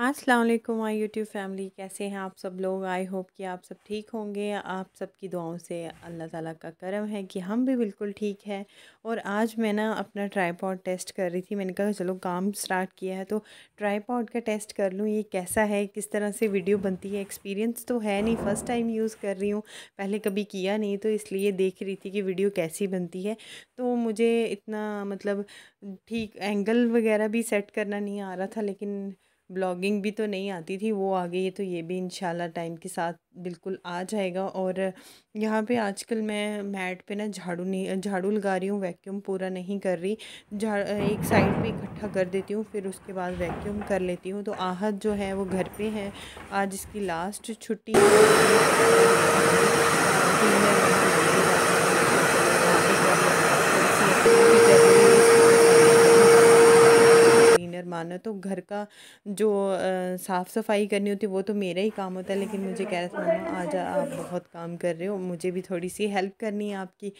असलकुम आई my YouTube family कैसे हैं आप सब लोग आई होप कि आप सब ठीक होंगे आप सबकी दुआओं से अल्लाह ताला का करम है कि हम भी बिल्कुल ठीक है और आज मैं ना अपना ट्राईपॉड टेस्ट कर रही थी मैंने कहा चलो काम स्टार्ट किया है तो ट्राईपॉड का टेस्ट कर लूँ ये कैसा है किस तरह से वीडियो बनती है एक्सपीरियंस तो है नहीं फ़र्स्ट टाइम यूज़ कर रही हूँ पहले कभी किया नहीं तो इसलिए देख रही थी कि वीडियो कैसी बनती है तो मुझे इतना मतलब ठीक एंगल वगैरह भी सेट करना नहीं आ रहा था लेकिन ब्लॉगिंग भी तो नहीं आती थी वो आ गई है तो ये भी इन टाइम के साथ बिल्कुल आ जाएगा और यहाँ पे आजकल मैं मैट पे ना झाड़ू नहीं झाड़ू लगा रही हूँ वैक्यूम पूरा नहीं कर रही झाड़ एक साइड पे इकट्ठा कर देती हूँ फिर उसके बाद वैक्यूम कर लेती हूँ तो आहत जो है वो घर पे है आज इसकी लास्ट छुट्टी है लगाना तो घर का जो साफ़ सफाई करनी होती है वो तो मेरा ही काम होता है लेकिन मुझे कह रहा था मामा आज आप बहुत काम कर रहे हो मुझे भी थोड़ी सी हेल्प करनी है आपकी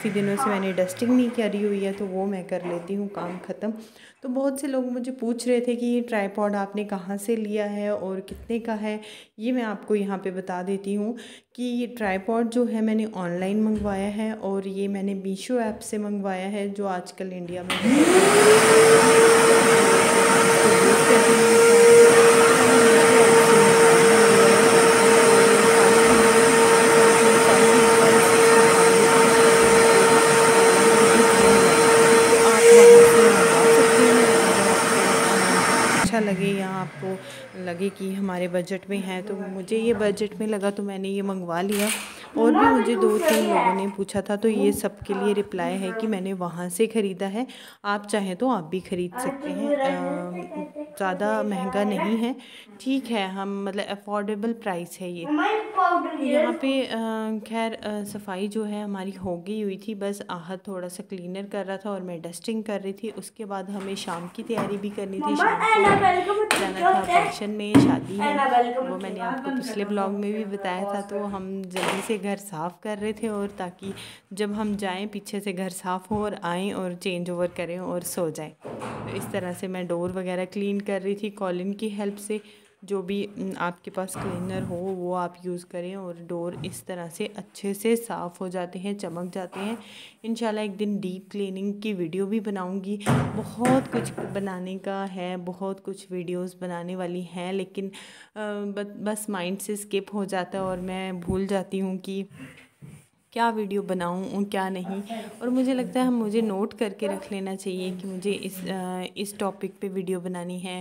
काफ़ी दिनों से मैंने डस्टिंग नहीं करी हुई है तो वो मैं कर लेती हूँ काम ख़त्म तो बहुत से लोग मुझे पूछ रहे थे कि ये ट्राईपॉड आपने कहाँ से लिया है और कितने का है ये मैं आपको यहाँ पे बता देती हूँ कि ये ट्राईपॉड जो है मैंने ऑनलाइन मंगवाया है और ये मैंने मीशो ऐप से मंगवाया है जो आजकल इंडिया में लगे कि हमारे बजट में है तो मुझे ये बजट में लगा तो मैंने ये मंगवा लिया और भी मुझे दो तीन लोगों ने पूछा था तो ये सबके लिए रिप्लाई है कि मैंने वहाँ से ख़रीदा है आप चाहें तो आप भी ख़रीद सकते हैं ज़्यादा महंगा नहीं है ठीक है हम मतलब अफोर्डेबल प्राइस है ये यहाँ पे खैर सफाई जो है हमारी हो गई हुई थी बस आहत थोड़ा सा क्लीनर कर रहा था और मैं डस्टिंग कर रही थी उसके बाद हमें शाम की तैयारी भी करनी थी शाम जाना था फंक्शन में शादी है वो मैंने आपको पिछले ब्लॉग में भी बताया था तो हम जल्दी से घर साफ़ कर रहे थे और ताकि जब हम जाएँ पीछे से घर साफ़ हो और आएँ और चेंज ओवर करें और सो जाएँ इस तरह से मैं डोर वगैरह क्लीन कर रही थी कॉलिन की हेल्प से जो भी आपके पास क्लीनर हो वो आप यूज़ करें और डोर इस तरह से अच्छे से साफ़ हो जाते हैं चमक जाते हैं इन एक दिन डीप क्लीनिंग की वीडियो भी बनाऊंगी बहुत कुछ बनाने का है बहुत कुछ वीडियोस बनाने वाली हैं लेकिन बस माइंड से स्किप हो जाता है और मैं भूल जाती हूँ कि क्या वीडियो बनाऊं और क्या नहीं और मुझे लगता है हम मुझे नोट करके रख लेना चाहिए कि मुझे इस इस टॉपिक पे वीडियो बनानी है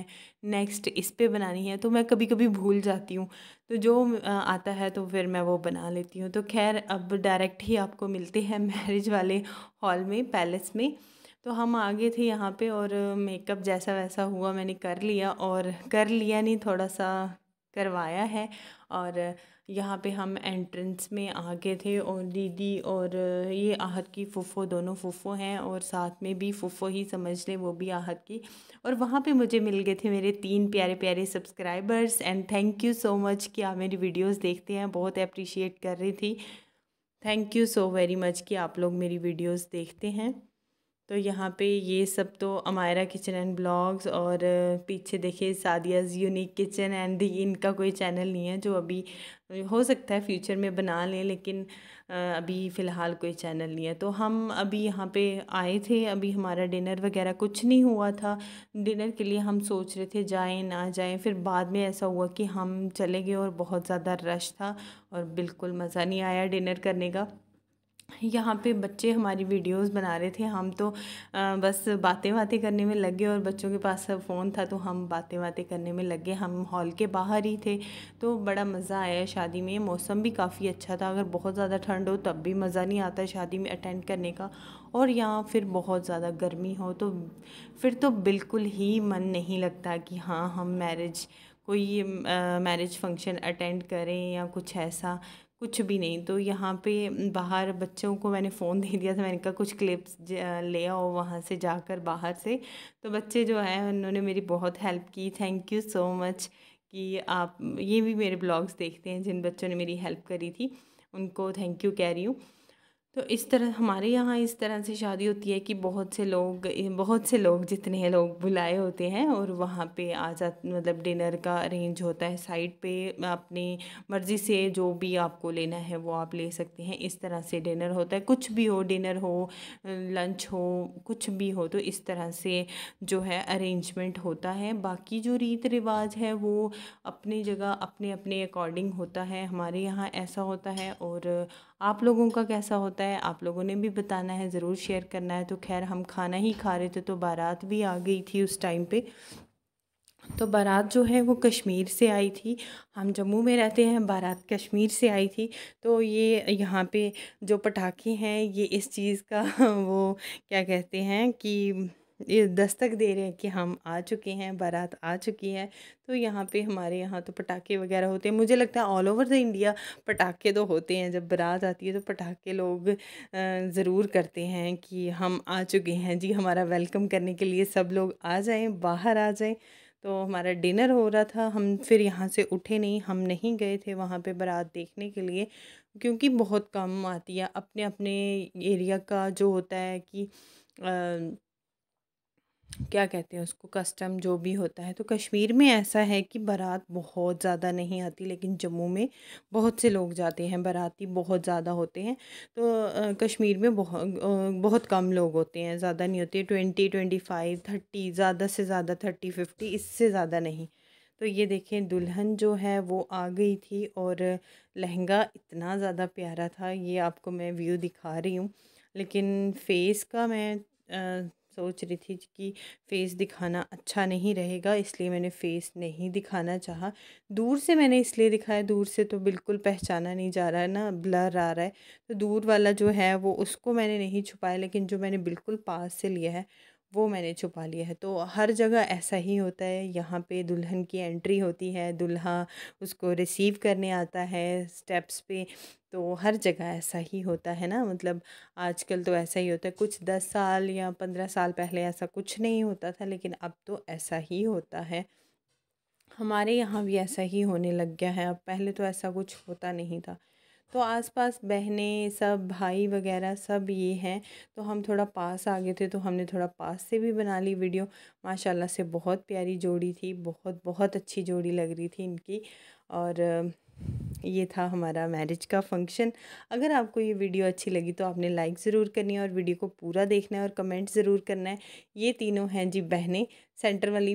नेक्स्ट इस पे बनानी है तो मैं कभी कभी भूल जाती हूँ तो जो आता है तो फिर मैं वो बना लेती हूँ तो खैर अब डायरेक्ट ही आपको मिलते हैं मैरिज वाले हॉल में पैलेस में तो हम आ गए थे यहाँ पे और मेकअप जैसा वैसा हुआ मैंने कर लिया और कर लिया नहीं थोड़ा सा करवाया है और यहाँ पे हम एंट्रेंस में आ गए थे और दीदी और ये आहत की फुफो दोनों फुफो हैं और साथ में भी फुफो ही समझ लें वो भी आहत की और वहाँ पे मुझे मिल गए थे मेरे तीन प्यारे प्यारे subscribers and thank you so much कि आप मेरी वीडियोस देखते हैं बहुत अप्रिशिएट कर रही थी thank you so very much कि आप लोग मेरी वीडियोज़ देखते हैं तो यहाँ पे ये सब तो अमायरा किचन एंड ब्लॉग्स और uh, पीछे देखिए सादियाज़ यूनिक किचन एंड इनका कोई चैनल नहीं है जो अभी uh, हो सकता है फ्यूचर में बना लें लेकिन uh, अभी फ़िलहाल कोई चैनल नहीं है तो हम अभी यहाँ पे आए थे अभी हमारा डिनर वगैरह कुछ नहीं हुआ था डिनर के लिए हम सोच रहे थे जाएँ ना जाएँ फिर बाद में ऐसा हुआ कि हम चले गए और बहुत ज़्यादा रश था और बिल्कुल मज़ा नहीं आया डिनर करने का यहाँ पे बच्चे हमारी वीडियोस बना रहे थे हम तो बस बातें बातें करने में लग गए और बच्चों के पास फ़ोन था तो हम बातें बातें करने में लग गए हम हॉल के बाहर ही थे तो बड़ा मज़ा आया शादी में मौसम भी काफ़ी अच्छा था अगर बहुत ज़्यादा ठंड हो तब भी मज़ा नहीं आता शादी में अटेंड करने का और यहाँ फिर बहुत ज़्यादा गर्मी हो तो फिर तो बिल्कुल ही मन नहीं लगता कि हाँ हम मैरिज कोई मैरिज फंक्शन अटेंड करें या कुछ ऐसा कुछ भी नहीं तो यहाँ पे बाहर बच्चों को मैंने फ़ोन दे दिया था मैंने कहा कुछ क्लिप्स ले आओ वहाँ से जाकर बाहर से तो बच्चे जो हैं उन्होंने मेरी बहुत हेल्प की थैंक यू सो मच कि आप ये भी मेरे ब्लॉग्स देखते हैं जिन बच्चों ने मेरी हेल्प करी थी उनको थैंक यू कह रही हूँ तो इस तरह हमारे यहाँ इस तरह से शादी होती है कि बहुत से लोग बहुत से लोग जितने लोग बुलाए होते हैं और वहाँ पे आ जा मतलब डिनर का अरेंज होता है साइड पे अपनी मर्ज़ी से जो भी आपको लेना है वो आप ले सकते हैं इस तरह से डिनर होता है कुछ भी हो डिनर हो लंच हो कुछ भी हो तो इस तरह से जो है अरेंजमेंट होता है बाकी जो रीत रिवाज है वो अपनी जगह अपने अपने अकॉर्डिंग होता है हमारे यहाँ ऐसा होता है और आप लोगों का कैसा होता है आप लोगों ने भी बताना है ज़रूर शेयर करना है तो खैर हम खाना ही खा रहे थे तो बारात भी आ गई थी उस टाइम पे तो बारात जो है वो कश्मीर से आई थी हम जम्मू में रहते हैं बारात कश्मीर से आई थी तो ये यहाँ पे जो पटाखे हैं ये इस चीज़ का वो क्या कहते हैं कि ये दस्तक दे रहे हैं कि हम आ चुके हैं बारात आ चुकी है तो यहाँ पे हमारे यहाँ तो पटाखे वगैरह होते हैं मुझे लगता है ऑल ओवर द इंडिया पटाखे तो होते हैं जब बारात आती है तो पटाखे लोग ज़रूर करते हैं कि हम आ चुके हैं जी हमारा वेलकम करने के लिए सब लोग आ जाएँ बाहर आ जाएँ तो हमारा डिनर हो रहा था हम फिर यहाँ से उठे नहीं हम नहीं गए थे वहाँ पे बारात देखने के लिए क्योंकि बहुत कम आती है अपने अपने एरिया का जो होता है कि आ, क्या कहते हैं उसको कस्टम जो भी होता है तो कश्मीर में ऐसा है कि बारात बहुत ज़्यादा नहीं आती लेकिन जम्मू में बहुत से लोग जाते हैं बाराती बहुत ज़्यादा होते हैं तो कश्मीर में बहुत बहुत कम लोग होते हैं ज़्यादा नहीं होते ट्वेंटी ट्वेंटी फाइव थर्टी ज़्यादा से ज़्यादा थर्टी फिफ्टी इससे ज़्यादा नहीं तो ये देखें दुल्हन जो है वो आ गई थी और लहंगा इतना ज़्यादा प्यारा था ये आपको मैं व्यू दिखा रही हूँ लेकिन फेस का मैं आ, सोच रही थी कि फ़ेस दिखाना अच्छा नहीं रहेगा इसलिए मैंने फ़ेस नहीं दिखाना चाहा दूर से मैंने इसलिए दिखाया दूर से तो बिल्कुल पहचाना नहीं जा रहा है ना ब्लर आ रहा है तो दूर वाला जो है वो उसको मैंने नहीं छुपाया लेकिन जो मैंने बिल्कुल पास से लिया है वो मैंने छुपा लिया है तो हर जगह ऐसा ही होता है यहाँ पे दुल्हन की एंट्री होती है दुल्हा उसको रिसीव करने आता है स्टेप्स पे तो हर जगह ऐसा ही होता है ना मतलब आजकल तो ऐसा ही होता है कुछ दस साल या पंद्रह साल पहले ऐसा कुछ नहीं होता था लेकिन अब तो ऐसा ही होता है हमारे यहाँ भी ऐसा ही होने लग गया है अब पहले तो ऐसा कुछ होता नहीं था तो आसपास बहनें सब भाई वगैरह सब ये हैं तो हम थोड़ा पास आ गए थे तो हमने थोड़ा पास से भी बना ली वीडियो माशाल्लाह से बहुत प्यारी जोड़ी थी बहुत बहुत अच्छी जोड़ी लग रही थी इनकी और ये था हमारा मैरिज का फंक्शन अगर आपको ये वीडियो अच्छी लगी तो आपने लाइक ज़रूर करनी है और वीडियो को पूरा देखना है और कमेंट ज़रूर करना है ये तीनों हैं जी बहनें सेंटर वाली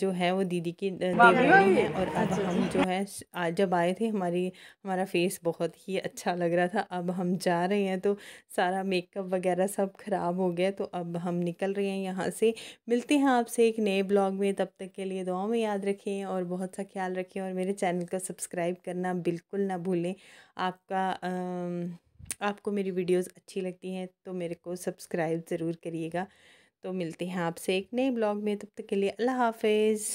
जो है वो दीदी की दीदी है और अब अच्छा, हम अच्छा। जो है आज जब आए थे हमारी हमारा फेस बहुत ही अच्छा लग रहा था अब हम जा रहे हैं तो सारा मेकअप वगैरह सब ख़राब हो गया तो अब हम निकल रहे हैं यहाँ से मिलते हैं आपसे एक नए ब्लॉग में तब तक के लिए दुआ में याद रखें और बहुत सा ख्याल रखें और मेरे चैनल का सब्सक्राइब करना बिल्कुल ना भूलें आपका आपको मेरी वीडियोज़ अच्छी लगती हैं तो मेरे को सब्सक्राइब ज़रूर करिएगा तो मिलते हैं आपसे एक नए ब्लॉग में तब तक के लिए अल्लाह हाफिज़